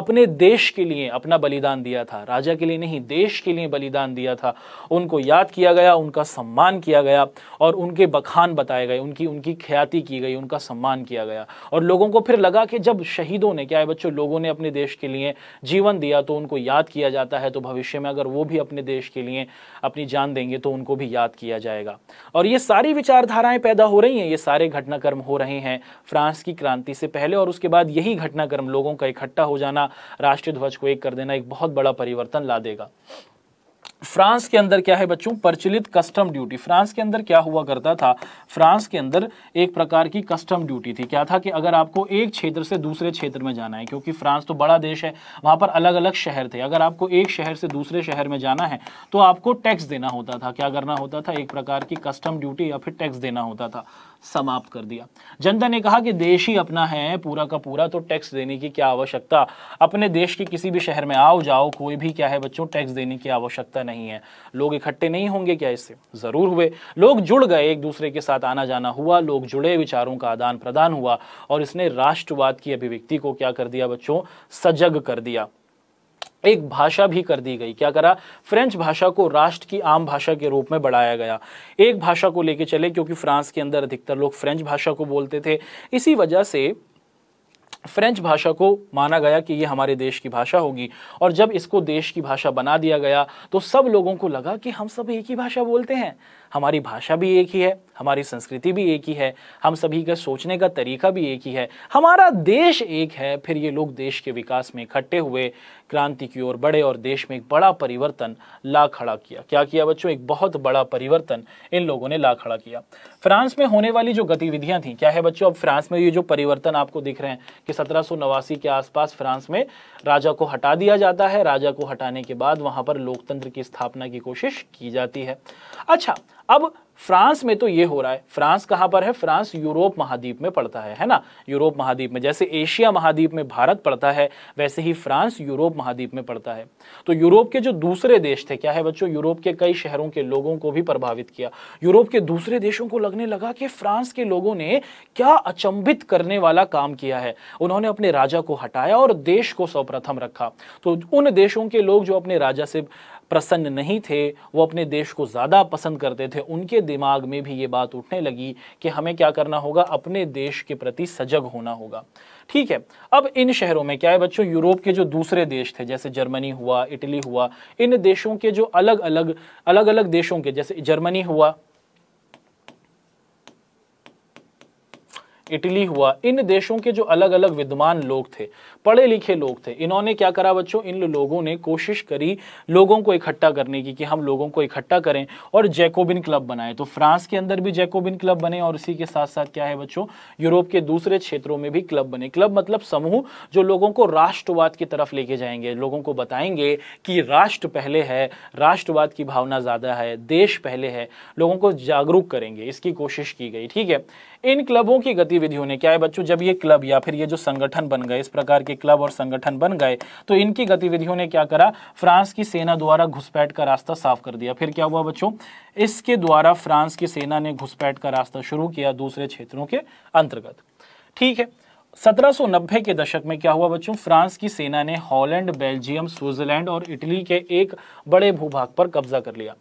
अपने देश के लिए अपना बलिदान दिया था राजा के लिए नहीं देश के लिए बलिदान दिया था उनको याद किया गया उनका सम्मान किया गया और उनके बखान बताए गए उनकी उनकी ख्याति की गई उनका सम्मान किया गया और लोगों को फिर लगा कि जब शहीदों ने क्या है बच्चों लोगों ने अपने देश के लिए जीवन दिया तो उनको याद किया जाता है तो भविष्य में अगर वो भी अपने देश के लिए अपनी जान देंगे तो उनको भी याद किया जाएगा और ये सारी विचारधाराएं पैदा हो रही हैं ये सारे घटनाक्रम हो रहे हैं फ्रांस की क्रांति से पहले और उसके बाद यही घटनाक्रम लोगों का इकट्ठा हो जाना राष्ट्रीय ध्वज को एक कर देना एक बहुत बड़ा परिवर्तन ला देगा फ्रांस के अंदर क्या है बच्चों प्रचलित कस्टम ड्यूटी फ्रांस के अंदर क्या हुआ करता था फ्रांस के अंदर एक प्रकार की कस्टम ड्यूटी थी क्या था कि अगर आपको एक क्षेत्र से दूसरे क्षेत्र में जाना है क्योंकि फ्रांस तो बड़ा देश है वहां पर अलग अलग शहर थे अगर आपको एक शहर से दूसरे शहर में जाना है तो आपको टैक्स देना होता था क्या करना होता था एक प्रकार की कस्टम ड्यूटी या फिर टैक्स देना होता था समाप्त कर दिया जनता ने कहा कि देश ही अपना है पूरा का पूरा तो टैक्स देने की क्या आवश्यकता अपने देश के किसी भी शहर में आओ जाओ कोई भी क्या है बच्चों टैक्स देने की आवश्यकता नहीं है लोग इकट्ठे नहीं होंगे क्या इससे ज़रूर हुए लोग जुड़ गए एक दूसरे के साथ आना जाना हुआ लोग जुड़े विचारों का आदान प्रदान हुआ और इसने राष्ट्रवाद की अभिव्यक्ति को क्या कर दिया बच्चों सजग कर दिया एक भाषा भी कर दी गई क्या करा फ्रेंच भाषा को राष्ट्र की आम भाषा के रूप में बढ़ाया गया एक भाषा को लेके चले क्योंकि फ्रांस के अंदर अधिकतर लोग फ्रेंच भाषा को बोलते थे इसी वजह से फ्रेंच भाषा को माना गया कि ये हमारे देश की भाषा होगी और जब इसको देश की भाषा बना दिया गया तो सब लोगों को लगा कि हम सब एक ही भाषा बोलते हैं हमारी भाषा भी एक ही है हमारी संस्कृति भी एक ही है हम सभी का सोचने का तरीका भी एक ही है हमारा देश एक है फिर ये लोग देश के विकास में इकट्ठे हुए क्रांति की ओर बढ़े और देश में एक बड़ा परिवर्तन ला खड़ा किया क्या किया बच्चों एक बहुत बड़ा परिवर्तन इन लोगों ने ला खड़ा किया फ्रांस में होने वाली जो गतिविधियां थी क्या है बच्चों अब फ्रांस में ये जो परिवर्तन आपको दिख रहे हैं कि सत्रह के आसपास फ्रांस में राजा को हटा दिया जाता है राजा को हटाने के बाद वहां पर लोकतंत्र की स्थापना की कोशिश की जाती है अच्छा अब फ्रांस में तो ये हो रहा है फ्रांस कहाँ पर है फ्रांस यूरोप महाद्वीप में पड़ता है है ना यूरोप महाद्वीप में जैसे एशिया महाद्वीप में भारत पड़ता है वैसे ही फ्रांस यूरोप महाद्वीप में पड़ता है तो यूरोप के जो दूसरे देश थे क्या है बच्चों यूरोप के कई शहरों के लोगों को भी प्रभावित किया यूरोप के दूसरे देशों को लगने लगा कि फ्रांस के लोगों ने क्या अचंभित करने वाला काम किया है उन्होंने अपने राजा को हटाया और देश को सर्वप्रथम रखा तो उन देशों के लोग जो अपने राजा से प्रसन्न नहीं थे वो अपने देश को ज़्यादा पसंद करते थे उनके दिमाग में भी ये बात उठने लगी कि हमें क्या करना होगा अपने देश के प्रति सजग होना होगा ठीक है अब इन शहरों में क्या है बच्चों यूरोप के जो दूसरे देश थे जैसे जर्मनी हुआ इटली हुआ इन देशों के जो अलग अलग अलग अलग देशों के जैसे जर्मनी हुआ इटली हुआ इन देशों के जो अलग अलग विद्वान लोग थे पढ़े लिखे लोग थे इन्होंने क्या करा बच्चों इन लोगों ने कोशिश करी लोगों को इकट्ठा करने की कि हम लोगों को इकट्ठा करें और जैकोबिन क्लब बनाए तो फ्रांस के अंदर भी जैकोबिन क्लब बने और इसी के साथ साथ क्या है बच्चों यूरोप के दूसरे क्षेत्रों में भी क्लब बने क्लब मतलब समूह जो लोगों को राष्ट्रवाद की तरफ लेके जाएंगे लोगों को बताएंगे कि राष्ट्र पहले है राष्ट्रवाद की भावना ज़्यादा है देश पहले है लोगों को जागरूक करेंगे इसकी कोशिश की गई ठीक है इन क्लबों की गतिविधियों ने क्या है बच्चों जब ये क्लब या फिर ये जो संगठन बन गए इस प्रकार के क्लब और संगठन बन गए तो इनकी गतिविधियों ने क्या करा फ्रांस की सेना द्वारा घुसपैठ का रास्ता साफ कर दिया फिर क्या हुआ बच्चों इसके द्वारा फ्रांस की सेना ने घुसपैठ का रास्ता शुरू किया दूसरे क्षेत्रों के अंतर्गत ठीक है 1790 के दशक में क्या हुआ बच्चों फ्रांस की सेना ने हॉलैंड बेल्जियम स्विट्जरलैंड और इटली के एक बड़े भूभाग पर कब्जा कर लिया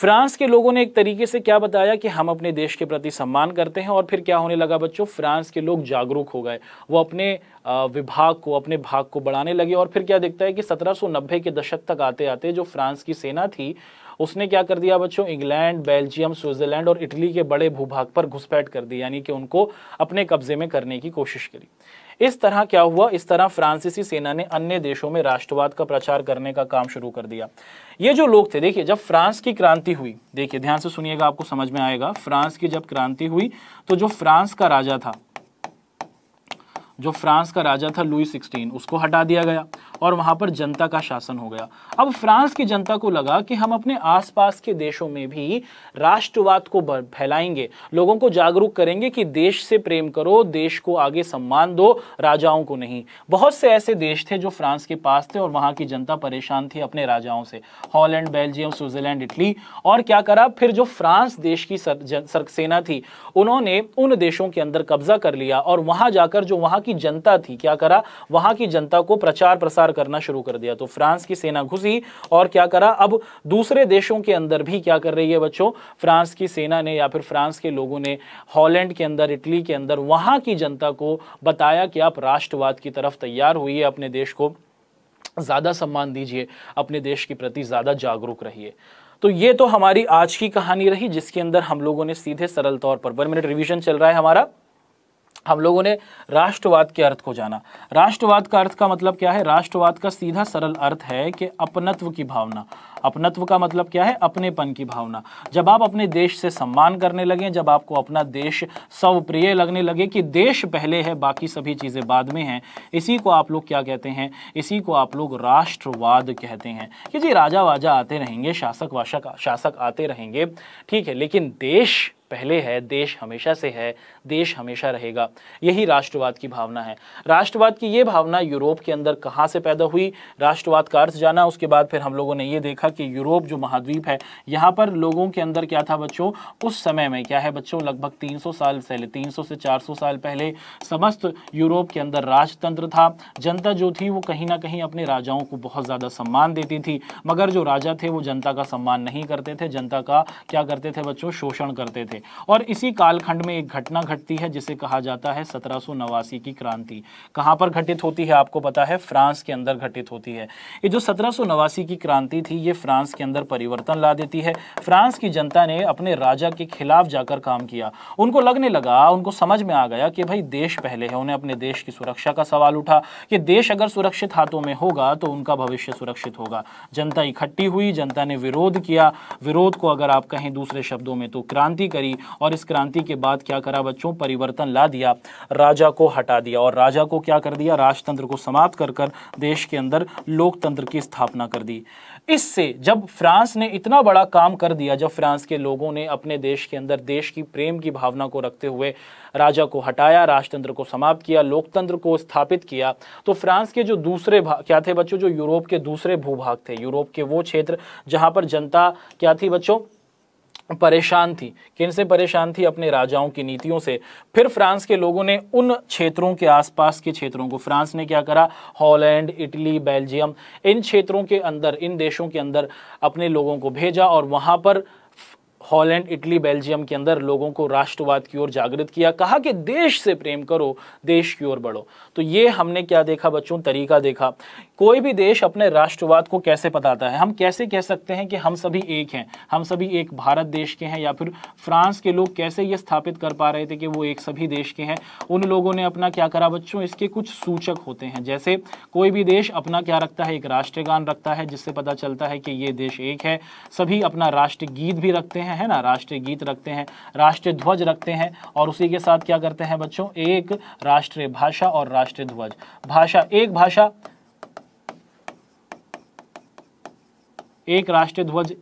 फ्रांस के लोगों ने एक तरीके से क्या बताया कि हम अपने देश के प्रति सम्मान करते हैं और फिर क्या होने लगा बच्चों फ्रांस के लोग जागरूक हो गए वो अपने विभाग को अपने भाग को बढ़ाने लगे और फिर क्या देखता है कि 1790 के दशक तक आते आते जो फ्रांस की सेना थी उसने क्या कर दिया बच्चों इंग्लैंड बेल्जियम स्विट्जरलैंड और इटली के बड़े भूभाग पर घुसपैठ कर दी यानी कि उनको अपने कब्जे में करने की कोशिश करी इस तरह क्या हुआ इस तरह फ्रांसीसी सेना ने अन्य देशों में राष्ट्रवाद का प्रचार करने का काम शुरू कर दिया ये जो लोग थे देखिए जब फ्रांस की क्रांति हुई देखिए ध्यान से सुनिएगा आपको समझ में आएगा फ्रांस की जब क्रांति हुई तो जो फ्रांस का राजा था जो फ्रांस का राजा था लुई सिक्सटीन उसको हटा दिया गया और वहां पर जनता का शासन हो गया अब फ्रांस की जनता को लगा कि हम अपने आसपास के देशों में भी राष्ट्रवाद को फैलाएंगे लोगों को जागरूक करेंगे कि देश से प्रेम करो देश को आगे सम्मान दो राजाओं को नहीं बहुत से ऐसे देश थे जो फ्रांस के पास थे और वहां की जनता परेशान थी अपने राजाओं से हॉलैंड बेल्जियम स्विट्जरलैंड इटली और क्या करा फिर जो फ्रांस देश की सर, सर सेना थी उन्होंने उन देशों के अंदर कब्जा कर लिया और वहां जाकर जो वहां की जनता थी क्या करा वहां की जनता को प्रचार प्रसार विस्तार करना शुरू कर दिया तो फ्रांस की सेना घुसी और क्या करा अब दूसरे देशों के अंदर भी क्या कर रही है बच्चों फ्रांस की सेना ने या फिर फ्रांस के लोगों ने हॉलैंड के अंदर इटली के अंदर वहां की जनता को बताया कि आप राष्ट्रवाद की तरफ तैयार हुई है अपने देश को ज़्यादा सम्मान दीजिए अपने देश के प्रति ज़्यादा जागरूक रहिए तो ये तो हमारी आज की कहानी रही जिसके अंदर हम लोगों ने सीधे सरल तौर पर वन मिनट रिवीजन चल रहा है हमारा हम लोगों ने राष्ट्रवाद के अर्थ को जाना राष्ट्रवाद का अर्थ का मतलब क्या है राष्ट्रवाद का सीधा सरल अर्थ है कि अपनत्व की भावना अपनत्व का मतलब क्या है अपनेपन की भावना जब आप अपने देश से सम्मान करने लगे जब आपको अपना देश स्वप्रिय लगने लगे कि देश पहले है बाकी सभी चीज़ें बाद में हैं इसी को आप लोग क्या कहते हैं इसी को आप लोग राष्ट्रवाद कहते हैं कि जी राजा वाजा आते रहेंगे शासक वाशक शासक आते रहेंगे ठीक है लेकिन देश पहले है देश हमेशा से है देश हमेशा रहेगा यही राष्ट्रवाद की भावना है राष्ट्रवाद की ये भावना यूरोप के अंदर कहाँ से पैदा हुई राष्ट्रवाद का अर्थ जाना उसके बाद फिर हम लोगों ने ये देखा कि यूरोप जो महाद्वीप है यहाँ पर लोगों के अंदर क्या था बच्चों उस समय में क्या है बच्चों लगभग 300 साल पहले 300 से 400 साल पहले समस्त यूरोप के अंदर राजतंत्र था जनता जो थी वो कहीं ना कहीं अपने राजाओं को बहुत ज़्यादा सम्मान देती थी मगर जो राजा थे वो जनता का सम्मान नहीं करते थे जनता का क्या करते थे बच्चों शोषण करते थे और इसी कालखंड में एक घटना घटती है जिसे कहा जाता है सत्रह की क्रांति कहां पर घटित होती है आपको पता है फ्रांस के अंदर घटित होती है ये जो सत्रह की क्रांति थी ये फ्रांस के अंदर परिवर्तन ला देती है फ्रांस की जनता ने अपने राजा के खिलाफ जाकर काम किया उनको लगने लगा उनको समझ में आ गया कि भाई देश पहले है उन्हें अपने देश की सुरक्षा का सवाल उठा कि देश अगर सुरक्षित हाथों में होगा तो उनका भविष्य सुरक्षित होगा जनता इकट्ठी हुई जनता ने विरोध किया विरोध को अगर आप कहें दूसरे शब्दों में तो क्रांति करी और इस क्रांति के बाद क्या करा बच्चों क्यों परिवर्तन ला दिया राजा को हटा दिया और राजा को क्या कर दिया राजतंत्र को समाप्त कर कर देश के अंदर लोकतंत्र की स्थापना कर दी इससे जब फ्रांस ने इतना बड़ा काम कर दिया जब फ्रांस के लोगों ने अपने देश के अंदर देश की प्रेम की भावना को रखते हुए राजा को हटाया राजतंत्र को समाप्त किया लोकतंत्र को स्थापित किया तो फ्रांस के जो दूसरे भाग क्या थे बच्चों जो यूरोप के दूसरे भूभाग थे यूरोप के वो क्षेत्र जहां पर जनता क्या थी बच्चों परेशान थी किन से परेशान थी अपने राजाओं की नीतियों से फिर फ्रांस के लोगों ने उन क्षेत्रों के आसपास के क्षेत्रों को फ्रांस ने क्या करा हॉलैंड इटली बेल्जियम इन क्षेत्रों के अंदर इन देशों के अंदर अपने लोगों को भेजा और वहाँ पर हॉलैंड इटली बेल्जियम के अंदर लोगों को राष्ट्रवाद की ओर जागृत किया कहा कि देश से प्रेम करो देश की ओर बढ़ो तो ये हमने क्या देखा बच्चों तरीका देखा कोई भी देश अपने राष्ट्रवाद को कैसे बताता है हम कैसे कह सकते हैं कि हम सभी एक हैं हम सभी एक भारत देश के हैं या फिर फ्रांस के लोग कैसे ये स्थापित कर पा रहे थे कि वो एक सभी देश के हैं उन लोगों ने अपना क्या करा बच्चों इसके कुछ सूचक होते हैं जैसे कोई भी देश अपना क्या रखता है एक राष्ट्रगान रखता है जिससे पता चलता है कि ये देश एक है सभी अपना राष्ट्रगीत भी रखते हैं है ना राष्ट्रीय गीत रखते हैं राष्ट्रीय ध्वज रखते हैं और उसी के साथ क्या करते हैं बच्चों एक राष्ट्रीय भाषा और राष्ट्रीय ध्वज भाषा एक भाषा एक राष्ट्रीय ध्वज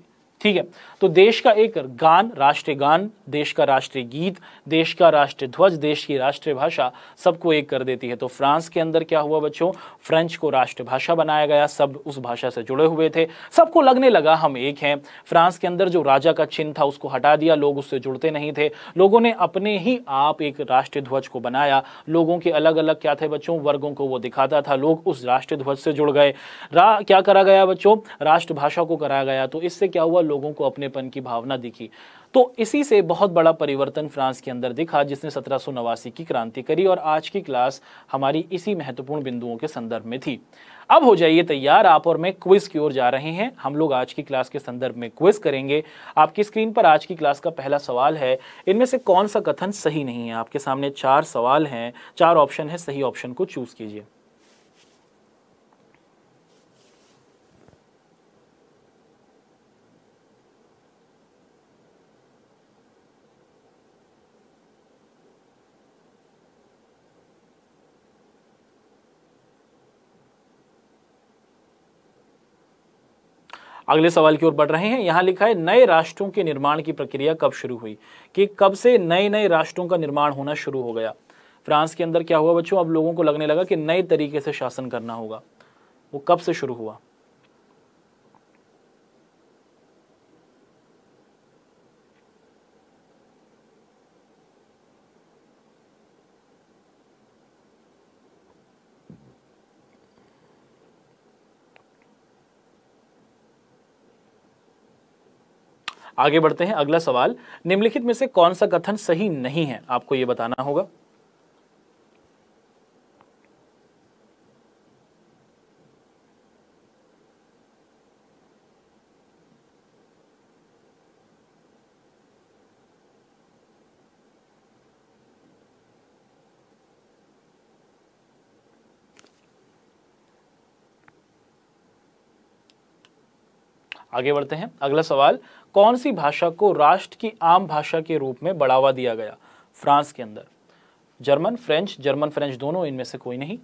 ठीक है तो देश का एक गान राष्ट्रीय गान देश का राष्ट्रीय गीत देश का राष्ट्रीय ध्वज देश की राष्ट्रीय भाषा सबको एक कर देती है तो फ्रांस के अंदर क्या हुआ बच्चों फ्रेंच को राष्ट्रभाषा बनाया गया सब उस भाषा से जुड़े हुए थे सबको लगने लगा हम एक हैं फ्रांस के अंदर जो राजा का चिन्ह था उसको हटा दिया लोग उससे जुड़ते नहीं थे लोगों ने अपने ही आप एक राष्ट्रीय ध्वज को बनाया लोगों के अलग अलग क्या थे बच्चों वर्गों को वो दिखाता था लोग उस राष्ट्रीय ध्वज से जुड़ गए क्या करा गया बच्चों राष्ट्रभाषा को कराया गया तो इससे क्या हुआ लोगों को अपने अपनेपन की भावना दिखी तो इसी से बहुत बड़ा परिवर्तन फ्रांस के अंदर दिखा जिसने सत्रह की क्रांति करी और आज की क्लास हमारी इसी महत्वपूर्ण बिंदुओं के संदर्भ में थी अब हो जाइए तैयार आप और मैं क्विज की ओर जा रहे हैं हम लोग आज की क्लास के संदर्भ में क्विज करेंगे आपकी स्क्रीन पर आज की क्लास का पहला सवाल है इनमें से कौन सा कथन सही नहीं है आपके सामने चार सवाल हैं चार ऑप्शन है सही ऑप्शन को चूज कीजिए अगले सवाल की ओर बढ़ रहे हैं यहाँ लिखा है नए राष्ट्रों के निर्माण की प्रक्रिया कब शुरू हुई कि कब से नए नए राष्ट्रों का निर्माण होना शुरू हो गया फ्रांस के अंदर क्या हुआ बच्चों अब लोगों को लगने लगा कि नए तरीके से शासन करना होगा वो कब से शुरू हुआ आगे बढ़ते हैं अगला सवाल निम्नलिखित में से कौन सा कथन सही नहीं है आपको यह बताना होगा आगे बढ़ते हैं अगला सवाल कौन सी भाषा को राष्ट्र की आम भाषा के रूप में बढ़ावा दिया गया फ्रांस के अंदर जर्मन फ्रेंच जर्मन फ्रेंच दोनों इनमें से कोई नहीं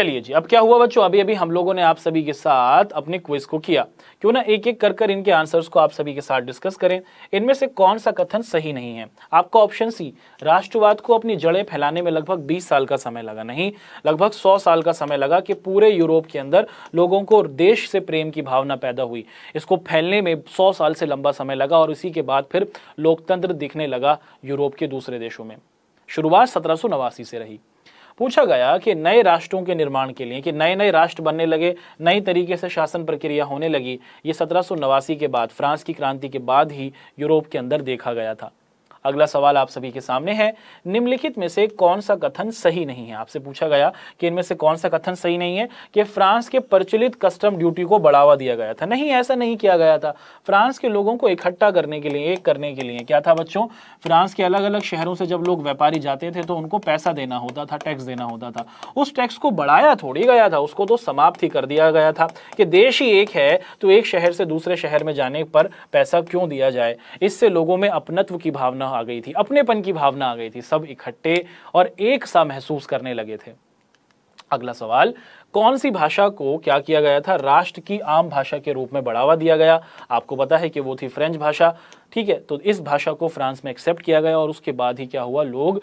चलिए जी अब क्या हुआ बच्चों अभी अभी हम लोगों ने आप सभी के साथ अपने क्विज को किया क्यों ना एक एक कर कर इनके आंसर्स को आप सभी के साथ डिस्कस करें इनमें से कौन सा कथन सही नहीं है आपका ऑप्शन सी राष्ट्रवाद को अपनी जड़ें फैलाने में लगभग 20 साल का समय लगा नहीं लगभग 100 साल का समय लगा कि पूरे यूरोप के अंदर लोगों को देश से प्रेम की भावना पैदा हुई इसको फैलने में सौ साल से लंबा समय लगा और इसी के बाद फिर लोकतंत्र दिखने लगा यूरोप के दूसरे देशों में शुरुआत सत्रह से रही पूछा गया कि नए राष्ट्रों के निर्माण के लिए कि नए नए राष्ट्र बनने लगे नए तरीके से शासन प्रक्रिया होने लगी ये सत्रह के बाद फ्रांस की क्रांति के बाद ही यूरोप के अंदर देखा गया था अगला सवाल आप सभी के सामने है निम्नलिखित में से कौन सा कथन सही नहीं है आपसे पूछा गया कि इनमें से कौन सा कथन सही नहीं है कि फ्रांस के प्रचलित कस्टम ड्यूटी को बढ़ावा दिया गया था नहीं ऐसा नहीं किया गया था फ्रांस के लोगों को इकट्ठा करने के लिए एक करने के लिए क्या था बच्चों फ्रांस के अलग अलग शहरों से जब लोग व्यापारी जाते थे तो उनको पैसा देना होता था टैक्स देना होता था उस टैक्स को बढ़ाया थोड़ी गया था उसको तो समाप्त ही कर दिया गया था कि देश ही एक है तो एक शहर से दूसरे शहर में जाने पर पैसा क्यों दिया जाए इससे लोगों में अपनत्व की भावना आ गई थी अपनेपन की भावना आ गई थी सब इकट्ठे और एक सा महसूस करने लगे थे अगला सवाल कौन सी भाषा को क्या किया गया था राष्ट्र की आम भाषा के रूप में बढ़ावा दिया गया आपको पता है कि वो थी फ्रेंच भाषा ठीक है तो इस भाषा को फ्रांस में एक्सेप्ट किया गया और उसके बाद ही क्या हुआ लोग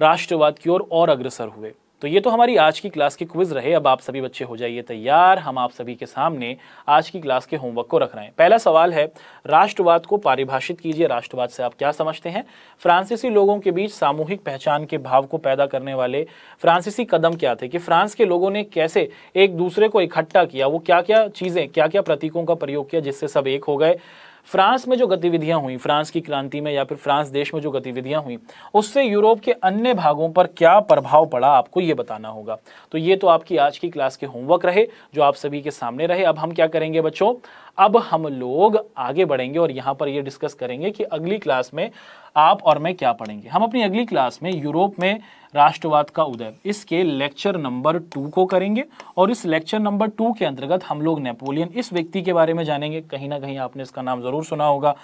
राष्ट्रवाद की ओर और, और अग्रसर हुए तो ये तो हमारी आज की क्लास की क्विज रहे अब आप सभी बच्चे हो जाइए तैयार हम आप सभी के सामने आज की क्लास के होमवर्क को रख रहे हैं पहला सवाल है राष्ट्रवाद को पारिभाषित कीजिए राष्ट्रवाद से आप क्या समझते हैं फ्रांसीसी लोगों के बीच सामूहिक पहचान के भाव को पैदा करने वाले फ्रांसीसी कदम क्या थे कि फ्रांस के लोगों ने कैसे एक दूसरे को इकट्ठा किया वो क्या क्या चीज़ें क्या क्या प्रतीकों का प्रयोग किया जिससे सब एक हो गए फ्रांस में जो गतिविधियां हुई फ्रांस की क्रांति में या फिर फ्रांस देश में जो गतिविधियां हुई उससे यूरोप के अन्य भागों पर क्या प्रभाव पड़ा आपको ये बताना होगा तो ये तो आपकी आज की क्लास के होमवर्क रहे जो आप सभी के सामने रहे अब हम क्या करेंगे बच्चों अब हम लोग आगे बढ़ेंगे और यहाँ पर ये डिस्कस करेंगे कि अगली क्लास में आप और मैं क्या पढ़ेंगे हम अपनी अगली क्लास में यूरोप में राष्ट्रवाद का उदय इसके लेक्चर नंबर टू को करेंगे और इस लेक्चर नंबर टू के अंतर्गत हम लोग नेपोलियन इस व्यक्ति के बारे में जानेंगे कहीं ना कहीं आपने इसका नाम ज़रूर सुना होगा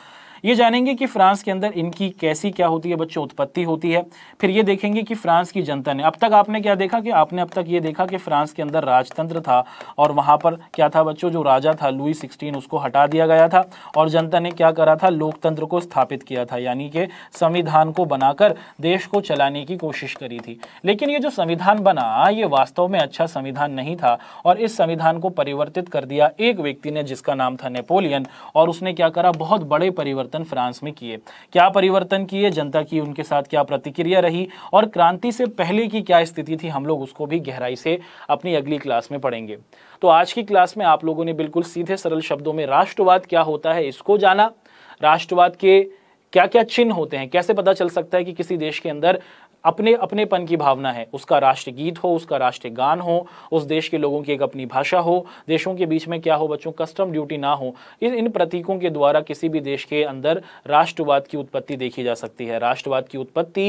ये जानेंगे कि फ्रांस के अंदर इनकी कैसी क्या होती है बच्चों उत्पत्ति होती है फिर ये देखेंगे कि फ्रांस की जनता ने अब तक आपने क्या देखा कि आपने अब तक ये देखा कि फ्रांस के अंदर राजतंत्र था और वहाँ पर क्या था बच्चों जो राजा था लुई सिक्सटीन उसको हटा दिया गया था और जनता ने क्या करा था लोकतंत्र को स्थापित किया था यानी कि संविधान को बनाकर देश को चलाने की कोशिश करी थी लेकिन ये जो संविधान बना ये वास्तव में अच्छा संविधान नहीं था और इस संविधान को परिवर्तित कर दिया एक व्यक्ति ने जिसका नाम था नेपोलियन और उसने क्या करा बहुत बड़े परिवर्तन परिवर्तन फ्रांस में किए क्या परिवर्तन किए जनता की उनके साथ क्या प्रतिक्रिया रही और क्रांति से पहले की क्या स्थिति थी हम लोग उसको भी गहराई से अपनी अगली क्लास में पढ़ेंगे तो आज की क्लास में आप लोगों ने बिल्कुल सीधे सरल शब्दों में राष्ट्रवाद क्या होता है इसको जाना राष्ट्रवाद के क्या क्या चिन्ह होते हैं कैसे पता चल सकता है कि किसी देश के अंदर अपने अपनेपन की भावना है उसका राष्ट्रगीत हो उसका गान हो उस देश के लोगों की एक अपनी भाषा हो देशों के बीच में क्या हो बच्चों कस्टम ड्यूटी ना हो इन इन प्रतीकों के द्वारा किसी भी देश के अंदर राष्ट्रवाद की उत्पत्ति देखी जा सकती है राष्ट्रवाद की उत्पत्ति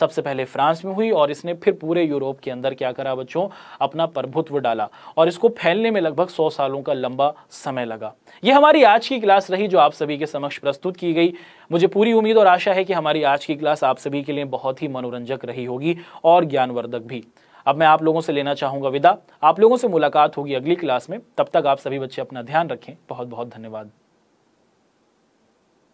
सबसे पहले फ्रांस में हुई और इसने फिर पूरे यूरोप के अंदर क्या करा बच्चों अपना प्रभुत्व डाला और इसको फैलने में लगभग सौ सालों का लंबा समय लगा ये हमारी आज की क्लास रही जो आप सभी के समक्ष प्रस्तुत की गई मुझे पूरी उम्मीद और आशा है कि हमारी आज की क्लास आप सभी के लिए बहुत ही मनोरंजक रही होगी और ज्ञानवर्धक भी अब मैं आप लोगों से लेना चाहूँगा विदा आप लोगों से मुलाकात होगी अगली क्लास में तब तक आप सभी बच्चे अपना ध्यान रखें बहुत बहुत धन्यवाद